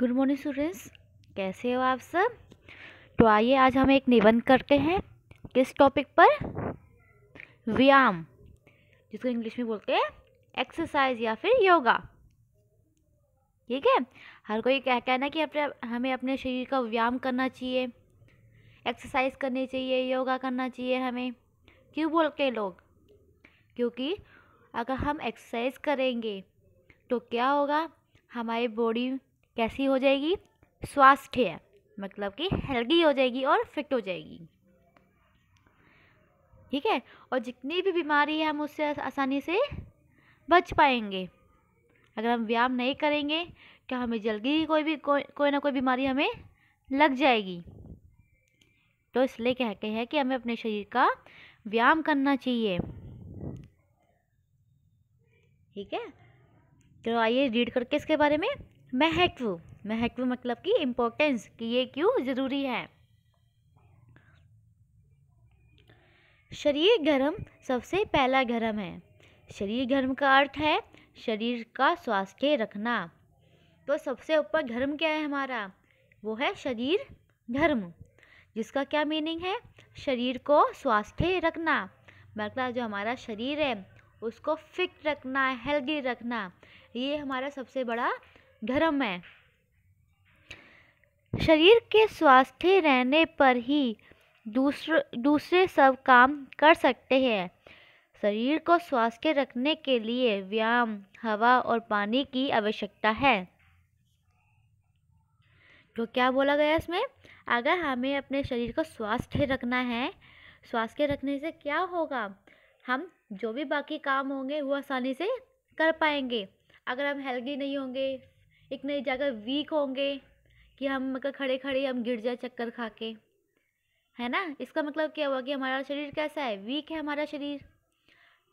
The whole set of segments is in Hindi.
गुड मॉर्निंग स्टूडेंट्स कैसे हो आप सब तो आइए आज हम एक निबंध करते हैं किस टॉपिक पर व्यायाम जिसको इंग्लिश में बोलते हैं एक्सरसाइज या फिर योगा ठीक है हर कोई कह कहना कि अपने हमें अपने शरीर का व्यायाम करना चाहिए एक्सरसाइज करनी चाहिए योगा करना चाहिए हमें क्यों बोलते हैं लोग क्योंकि अगर हम एक्सरसाइज करेंगे तो क्या होगा हमारी बॉडी कैसी हो जाएगी स्वास्थ्य है मतलब कि हेल्दी हो जाएगी और फिट हो जाएगी ठीक है और जितनी भी बीमारी है हम उससे आसानी से बच पाएंगे अगर हम व्यायाम नहीं करेंगे तो हमें जल्दी ही कोई भी कोई कोई ना कोई बीमारी हमें लग जाएगी तो इसलिए कहते हैं कि हमें अपने शरीर का व्यायाम करना चाहिए ठीक है तो आइए रीड करके इसके बारे में महत्व महत्व मतलब कि इम्पोर्टेंस कि ये क्यों ज़रूरी है शरीर गर्म सबसे पहला गर्म है शरीर गर्म का अर्थ है शरीर का स्वास्थ्य रखना तो सबसे ऊपर धर्म क्या है हमारा वो है शरीर धर्म जिसका क्या मीनिंग है शरीर को स्वास्थ्य रखना मतलब जो हमारा शरीर है उसको फिट रखना हेल्दी रखना ये हमारा सबसे बड़ा धर्म है शरीर के स्वास्थ्य रहने पर ही दूसर दूसरे सब काम कर सकते हैं शरीर को स्वास्थ्य रखने के लिए व्यायाम हवा और पानी की आवश्यकता है तो क्या बोला गया इसमें अगर हमें अपने शरीर को स्वास्थ्य रखना है स्वास्थ्य रखने से क्या होगा हम जो भी बाकी काम होंगे वो आसानी से कर पाएंगे अगर हम हेल्दी नहीं होंगे एक नई जगह वीक होंगे कि हम मतलब खड़े खड़े हम गिर जाए चक्कर खा के है ना इसका मतलब क्या हुआ कि हमारा शरीर कैसा है वीक है हमारा शरीर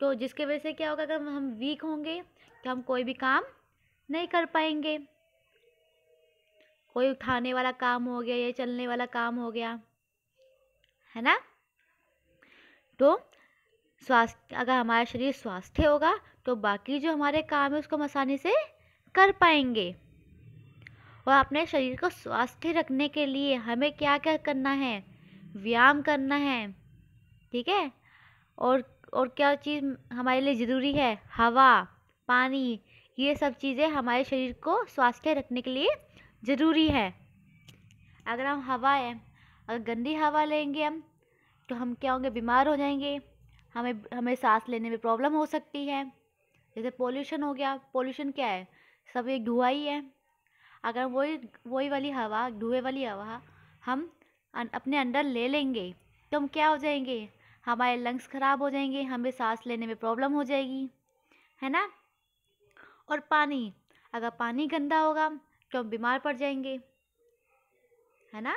तो जिसके वजह से क्या होगा अगर हम वीक होंगे तो हम कोई भी काम नहीं कर पाएंगे कोई उठाने वाला काम हो गया या चलने वाला काम हो गया है ना तो स्वास्थ्य अगर हमारा शरीर स्वास्थ्य होगा तो बाकी जो हमारे काम है उसको हम आसानी से कर पाएंगे और अपने शरीर को स्वास्थ्य रखने के लिए हमें क्या क्या करना है व्यायाम करना है ठीक है और और क्या चीज़ हमारे लिए ज़रूरी है हवा पानी ये सब चीज़ें हमारे शरीर को स्वास्थ्य रखने के लिए ज़रूरी है अगर हम हवा है अगर गंदी हवा लेंगे हम तो हम क्या होंगे बीमार हो जाएंगे हमें हमें सांस लेने में प्रॉब्लम हो सकती है जैसे पोल्यूशन हो गया पोल्यूशन क्या है सब एक धुआ ही है अगर वही वही वाली हवा धुएँ वाली हवा हम अपने अंदर ले लेंगे तो हम क्या हो जाएंगे हमारे लंग्स ख़राब हो जाएंगे हमें सांस लेने में प्रॉब्लम हो जाएगी है ना और पानी अगर पानी गंदा होगा तो हम बीमार पड़ जाएंगे है ना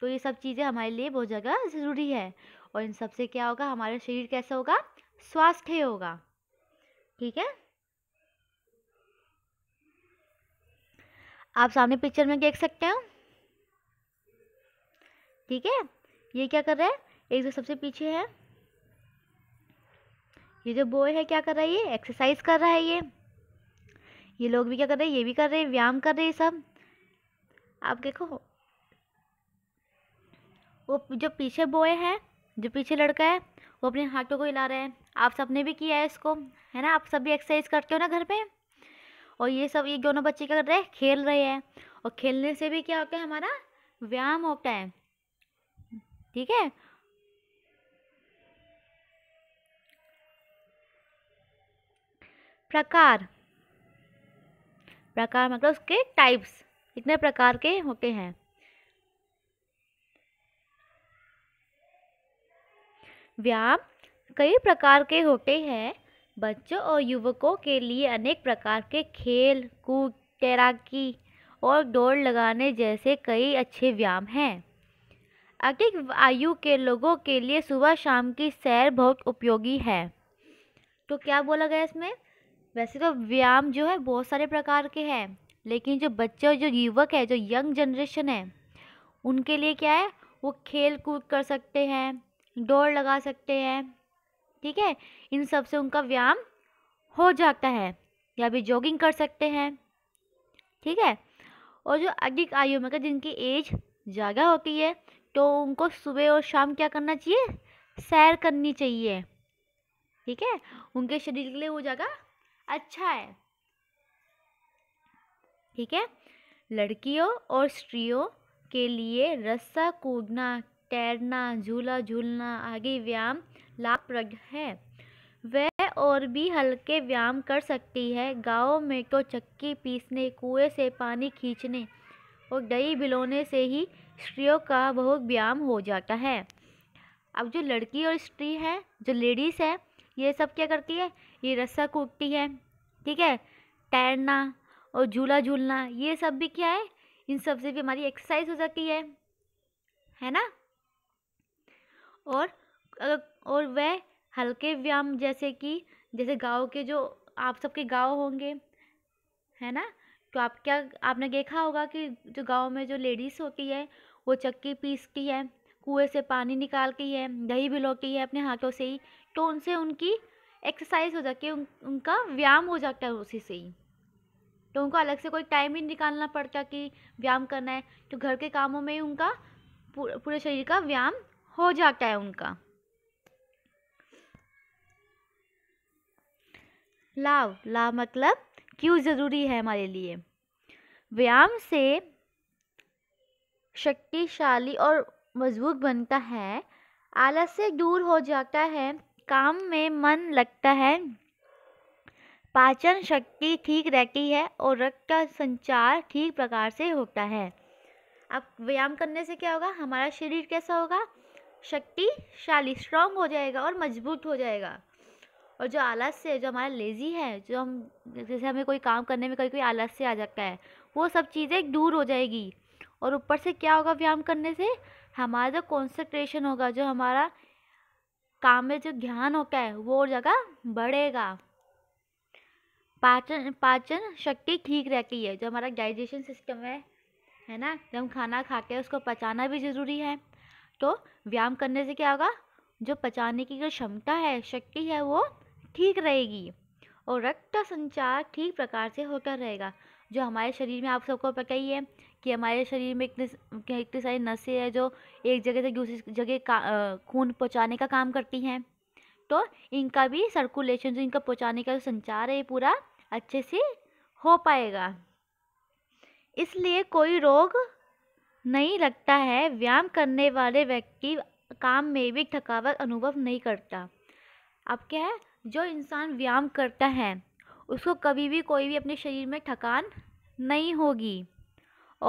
तो ये सब चीज़ें हमारे लिए बहुत ज़्यादा ज़रूरी है और इन सब से क्या होगा हमारा शरीर कैसा होगा स्वास्थ्य होगा ठीक है आप सामने पिक्चर में देख सकते हो ठीक है ये क्या कर रहा है एक जो सबसे पीछे है ये जो बॉय है क्या कर रहा है ये एक्सरसाइज कर रहा है ये ये लोग भी क्या कर रहे हैं ये भी कर रहे हैं व्यायाम कर रहे हैं सब आप देखो वो जो पीछे बॉय है जो पीछे लड़का है वो अपने हाथों को हिला रहा है आप सबने भी किया है इसको है ना आप सब भी एक्सरसाइज करते हो ना घर पे और ये सब ये दोनों बच्चे क्या कर रहे हैं खेल रहे हैं और खेलने से भी क्या होता है हमारा व्यायाम होता है ठीक है प्रकार प्रकार मतलब उसके टाइप्स इतने प्रकार के होते हैं व्यायाम कई प्रकार के होते हैं बच्चों और युवकों के लिए अनेक प्रकार के खेल कूद तैराकी और दौड़ लगाने जैसे कई अच्छे व्यायाम हैं अधिक आयु के लोगों के लिए सुबह शाम की सैर बहुत उपयोगी है तो क्या बोला गया इसमें वैसे तो व्यायाम जो है बहुत सारे प्रकार के हैं लेकिन जो बच्चे और जो युवक है जो यंग जनरेशन है उनके लिए क्या है वो खेल कूद कर सकते हैं दौड़ लगा सकते हैं ठीक है इन सब से उनका व्यायाम हो जाता है या भी जॉगिंग कर सकते हैं ठीक है और जो अधिक आयु में जिनकी एज ज़्यादा होती है तो उनको सुबह और शाम क्या करना चाहिए सैर करनी चाहिए ठीक है उनके शरीर के लिए वो जगह अच्छा है ठीक है लड़कियों और स्त्रियों के लिए रस्सा कूदना तैरना झूला झूलना आगे व्यायाम लाभप्रद है वह और भी हल्के व्यायाम कर सकती है गाँव में तो चक्की पीसने कुएं से पानी खींचने और दही भिलोने से ही स्त्रियों का बहुत व्यायाम हो जाता है अब जो लड़की और स्त्री है जो लेडीज़ है ये सब क्या करती है ये रस्सा कूटती है ठीक है तैरना और झूला झूलना ये सब भी क्या है इन सब से भी हमारी एक्सरसाइज हो जाती है है ना और अगर और वह हल्के व्यायाम जैसे कि जैसे गाँव के जो आप सबके गाँव होंगे है ना तो आप क्या आपने देखा होगा कि जो गाँव में जो लेडीज़ होती है वो चक्की पीसती है कुएँ से पानी निकाल के है दही भिलोती है अपने हाथों से ही तो उनसे उनकी एक्सरसाइज हो जाती है उन, उनका व्यायाम हो जाता है उसी से ही तो उनको अलग से कोई टाइम ही निकालना पड़ता कि व्यायाम करना है तो घर के कामों में ही उनका पूरे शरीर का व्यायाम हो जाता है उनका लाव लाव मतलब क्यों ज़रूरी है हमारे लिए व्यायाम से शक्तिशाली और मजबूत बनता है आलस से दूर हो जाता है काम में मन लगता है पाचन शक्ति ठीक रहती है और रक्त का संचार ठीक प्रकार से होता है अब व्यायाम करने से क्या होगा हमारा शरीर कैसा होगा शक्तिशाली स्ट्रांग हो जाएगा और मजबूत हो जाएगा और जो आलस्य है जो हमारा लेज़ी है जो हम जैसे हमें कोई काम करने में कभी कोई आलस्य आ जाता है वो सब चीज़ें दूर हो जाएगी और ऊपर से क्या होगा व्यायाम करने से हमारा जो कॉन्सेंट्रेशन होगा जो हमारा काम में जो ध्यान होता है वो और जगह बढ़ेगा पाचन पाचन शक्ति ठीक रहती है जो हमारा डाइजेशन सिस्टम है है ना जब हम खाना खा के उसको पचाना भी ज़रूरी है तो व्यायाम करने से क्या होगा जो पचाने की जो क्षमता है शक्ति है वो ठीक रहेगी और रक्त संचार ठीक प्रकार से होता रहेगा जो हमारे शरीर में आप सबको पता ही है कि हमारे शरीर में इतने इतनी सारी नसें हैं जो एक जगह से दूसरी जगह का खून पहुँचाने का काम करती हैं तो इनका भी सर्कुलेशन जो इनका पहुँचाने का जो संचार है पूरा अच्छे से हो पाएगा इसलिए कोई रोग नहीं लगता है व्यायाम करने वाले व्यक्ति काम में भी थकावट अनुभव नहीं करता अब क्या है जो इंसान व्यायाम करता है उसको कभी भी कोई भी अपने शरीर में थकान नहीं होगी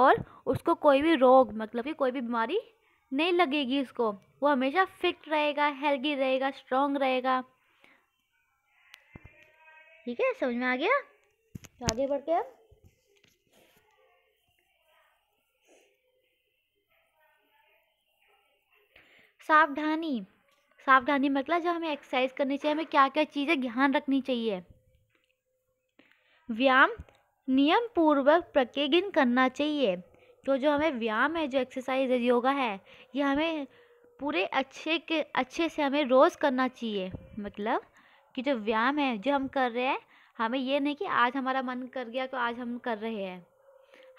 और उसको कोई भी रोग मतलब कि कोई भी बीमारी नहीं लगेगी उसको वो हमेशा फिट रहेगा हेल्दी रहेगा स्ट्रॉन्ग रहेगा ठीक है समझ में आ गया तो आगे बढ़ते हैं सावधानी सावधानी मतलब जब हमें एक्सरसाइज करनी चाहिए हमें क्या क्या चीज़ें ध्यान रखनी चाहिए व्यायाम नियम पूर्वक प्रतिदिन करना चाहिए तो जो हमें व्यायाम है जो एक्सरसाइज है योगा है ये हमें पूरे अच्छे के अच्छे से हमें रोज़ करना चाहिए मतलब कि जो व्यायाम है जो हम कर रहे हैं हमें ये नहीं कि आज हमारा मन कर गया तो आज हम कर रहे हैं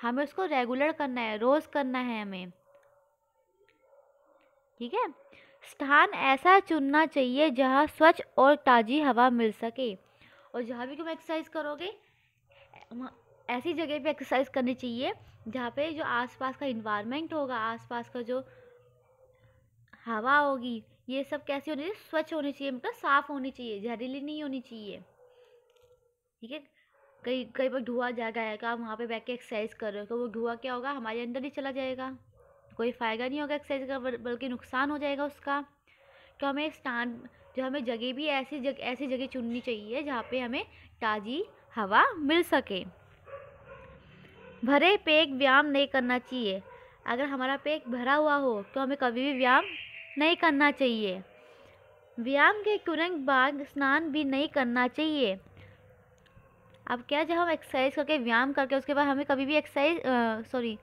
हमें उसको रेगुलर करना है रोज़ करना है हमें ठीक है स्थान ऐसा चुनना चाहिए जहाँ स्वच्छ और ताज़ी हवा मिल सके और जहाँ भी तुम एक्सरसाइज करोगे ऐसी जगह पे एक्सरसाइज करनी चाहिए जहाँ पे जो आसपास का इन्वायरमेंट होगा आसपास का जो हवा होगी ये सब कैसी होनी चाहिए स्वच्छ होनी चाहिए मतलब साफ़ होनी चाहिए जहरीली नहीं होनी चाहिए ठीक है कई कई बार धुआं गया है वहाँ पे बैठ के एक्सरसाइज कर रहे हो तो वो धुआं क्या होगा हमारे अंदर ही चला जाएगा कोई फ़ायदा नहीं होगा एक्सरसाइज का बल्कि नुकसान हो जाएगा उसका तो हमें स्टैंड जो हमें जगह भी ऐसी जग ऐसी जगह चुननी चाहिए जहाँ पे हमें ताज़ी हवा मिल सके भरे पेट व्यायाम नहीं करना चाहिए अगर हमारा पेट भरा हुआ हो तो हमें कभी भी व्यायाम नहीं करना चाहिए व्यायाम के तुरंत बाद स्नान भी नहीं करना चाहिए अब क्या जब हम एक्सरसाइज करके व्यायाम करके उसके बाद हमें कभी भी एक्सरसाइज सॉरी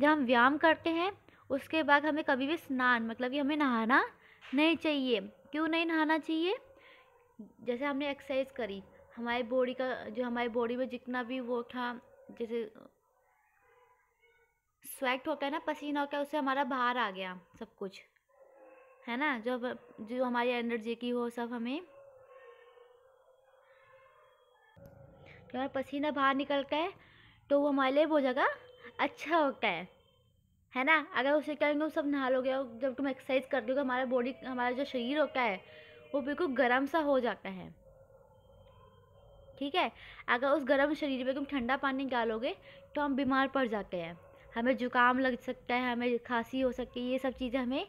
जब हम व्यायाम करते हैं उसके बाद हमें कभी भी स्नान मतलब कि हमें नहाना नहीं चाहिए क्यों नहीं नहाना चाहिए जैसे हमने एक्सरसाइज करी हमारी बॉडी का जो हमारे बॉडी में जितना भी वो था जैसे स्वेट होता है ना पसीना होता है उससे हमारा बाहर आ गया सब कुछ है ना जो जो हमारी एनर्जी की हो सब हमें जब तो हमारा पसीना बाहर निकलता है तो वो हमारे लिए वो जगह अच्छा होता है है ना अगर उसे कहेंगे वो सब नहा लोगे और जब तुम एक्सरसाइज कर दोगे हमारा बॉडी हमारा जो शरीर होता है वो बिल्कुल गर्म सा हो जाता है ठीक है अगर उस गर्म शरीर में तुम ठंडा पानी डालोगे तो हम बीमार पड़ जाते हैं हमें जुकाम लग सकता है हमें खांसी हो सकती है ये सब चीज़ें हमें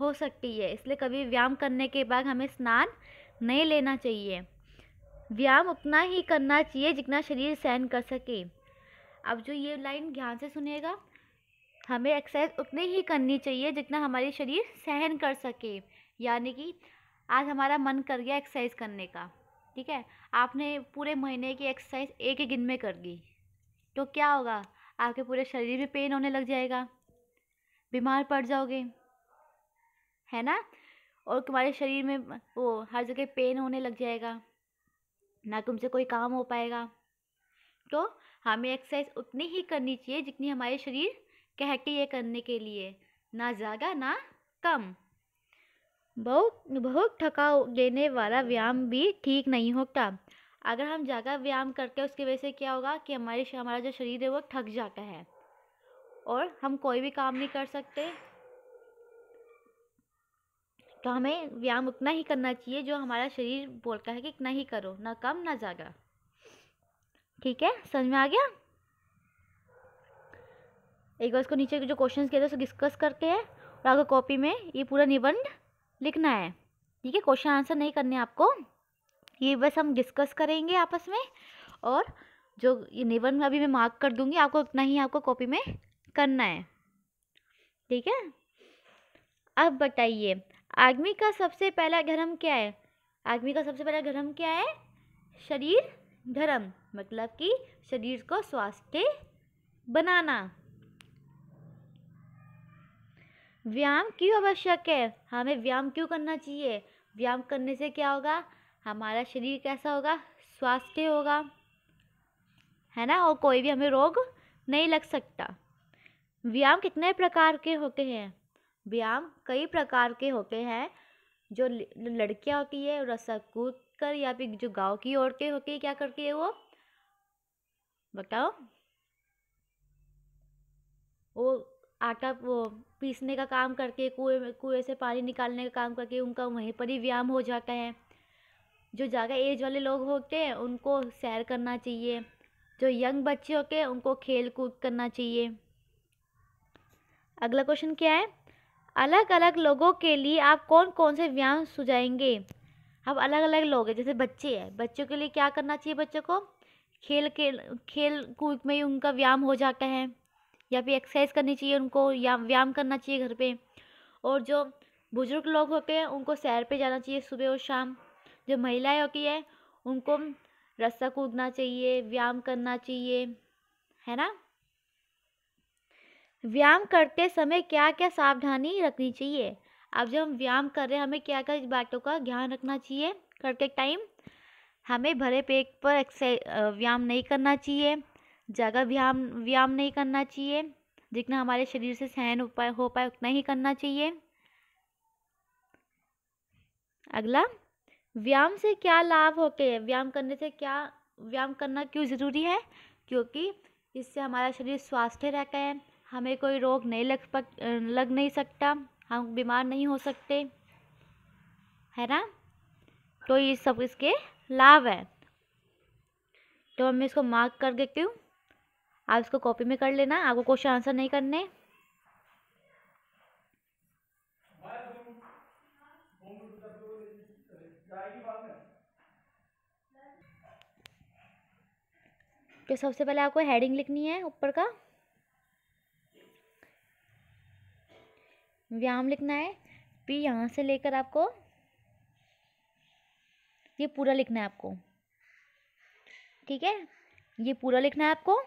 हो सकती है इसलिए कभी व्यायाम करने के बाद हमें स्नान नहीं लेना चाहिए व्यायाम उतना ही करना चाहिए जितना शरीर सहन कर सके अब जो ये लाइन ध्यान से सुनिएगा हमें एक्सरसाइज उतनी ही करनी चाहिए जितना हमारे शरीर सहन कर सके यानी कि आज हमारा मन कर गया एक्सरसाइज करने का ठीक है आपने पूरे महीने की एक्सरसाइज एक ही दिन में कर दी तो क्या होगा आपके पूरे शरीर में पेन होने लग जाएगा बीमार पड़ जाओगे है ना और तुम्हारे शरीर में वो हर जगह पेन होने लग जाएगा ना तुमसे कोई काम हो पाएगा तो हमें एक्सरसाइज उतनी ही करनी चाहिए जितनी हमारे शरीर कहती ये करने के लिए ना ज़्यादा ना कम बहुत बहुत थका देने वाला व्यायाम भी ठीक नहीं होता अगर हम ज़्यादा व्यायाम करते हैं उसकी वजह से क्या होगा कि हमारे हमारा जो शरीर है वो थक जाता है और हम कोई भी काम नहीं कर सकते तो हमें व्यायाम उतना ही करना चाहिए जो हमारा शरीर बोलता है कि इतना ही करो ना कम ना ज़्यादा ठीक है समझ में आ गया एक बार इसको नीचे के जो क्वेश्चंस किए थे उसको डिस्कस करते हैं और आपको कॉपी में ये पूरा निबंध लिखना है ठीक है क्वेश्चन आंसर नहीं करने आपको ये बस हम डिस्कस करेंगे आपस में और जो ये निबंध में अभी मैं मार्क कर दूंगी आपको उतना ही आपको कॉपी में करना है ठीक है अब बताइए आदमी का सबसे पहला धर्म क्या है आदमी का सबसे पहला धर्म क्या है शरीर धर्म मतलब कि शरीर को स्वास्थ्य बनाना व्यायाम क्यों आवश्यक है हमें व्यायाम क्यों करना चाहिए व्यायाम करने से क्या होगा हमारा शरीर कैसा होगा स्वास्थ्य होगा है ना और कोई भी हमें रोग नहीं लग सकता व्यायाम कितने प्रकार के होते हैं व्यायाम कई प्रकार के होते हैं जो लड़कियाँ होती है रस्सा कूद कर या फिर जो गांव की औरतें होती है क्या करती है वो बताओ वो आटा वो पीसने का काम करके कुएं कुएं से पानी निकालने का काम करके उनका वहीं पर ही व्यायाम हो जाता है जो ज़्यादा एज वाले लोग होते हैं उनको सैर करना चाहिए जो यंग बच्चे होते हैं उनको खेल कूद करना चाहिए अगला क्वेश्चन क्या है अलग अलग लोगों के लिए आप कौन कौन से व्यायाम सुझाएंगे अब अलग अलग लोग हैं जैसे बच्चे हैं बच्चों के लिए क्या करना चाहिए बच्चों को खेल के खेल कूद में ही उनका व्यायाम हो जाता है या फिर एक्सरसाइज करनी चाहिए उनको या व्यायाम करना चाहिए घर पे और जो बुज़ुर्ग लोग होते हैं उनको सैर पे जाना चाहिए सुबह और शाम जो महिलाएं होती है उनको रस्सा कूदना चाहिए व्यायाम करना चाहिए है ना व्यायाम करते समय क्या क्या सावधानी रखनी चाहिए अब जब हम व्यायाम कर रहे हैं हमें क्या क्या बातों का ध्यान रखना चाहिए करते टाइम हमें भरे पेट पर एक्से व्यायाम नहीं करना चाहिए ज़्यादा व्यायाम व्यायाम नहीं करना चाहिए जितना हमारे शरीर से सहन हो पाए हो पाए उतना ही करना चाहिए अगला व्यायाम से क्या लाभ होते हैं व्यायाम करने से क्या व्यायाम करना क्यों ज़रूरी है क्योंकि इससे हमारा शरीर स्वास्थ्य रहता है हमें कोई रोग नहीं लग पक लग नहीं सकता हम बीमार नहीं हो सकते है ना तो ये सब इसके लाभ है तो हम इसको मार्क कर देती हूँ आप इसको कॉपी में कर लेना आपको क्वेश्चन आंसर नहीं करने तो सबसे पहले आपको हेडिंग लिखनी है ऊपर का व्यायाम लिखना है पी यहाँ से लेकर आपको ये पूरा लिखना है आपको ठीक है ये पूरा लिखना है आपको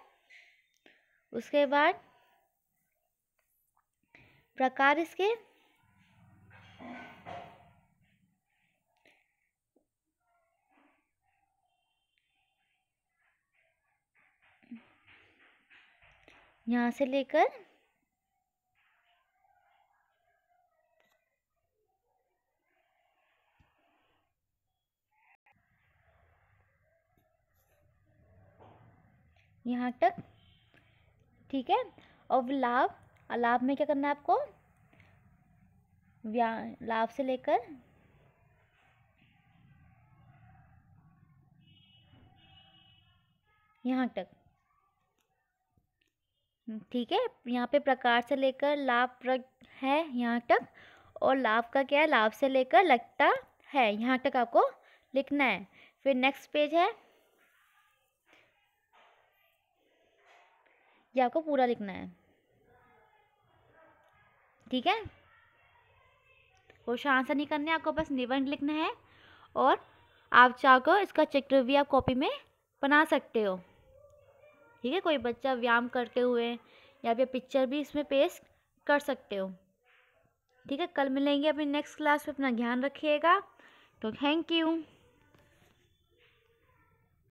उसके बाद प्रकार इसके यहाँ से लेकर यहाँ तक ठीक है और लाभ लाभ में क्या करना है आपको व्या लाभ से लेकर यहाँ तक ठीक है यहाँ पे प्रकार से लेकर लाभ है यहाँ तक और लाभ का क्या है लाभ से लेकर लगता है यहाँ तक आपको लिखना है फिर नेक्स्ट पेज है ये आपको पूरा लिखना है ठीक है क्वेश्चन आंसर नहीं करना है आपको बस निबंध लिखना है और आप चाहो को इसका चित्र भी आप कॉपी में बना सकते हो ठीक है कोई बच्चा व्यायाम करते हुए या फिर पिक्चर भी इसमें पेश कर सकते हो ठीक है कल मिलेंगे अपनी नेक्स्ट क्लास में अपना ध्यान रखिएगा तो थैंक यू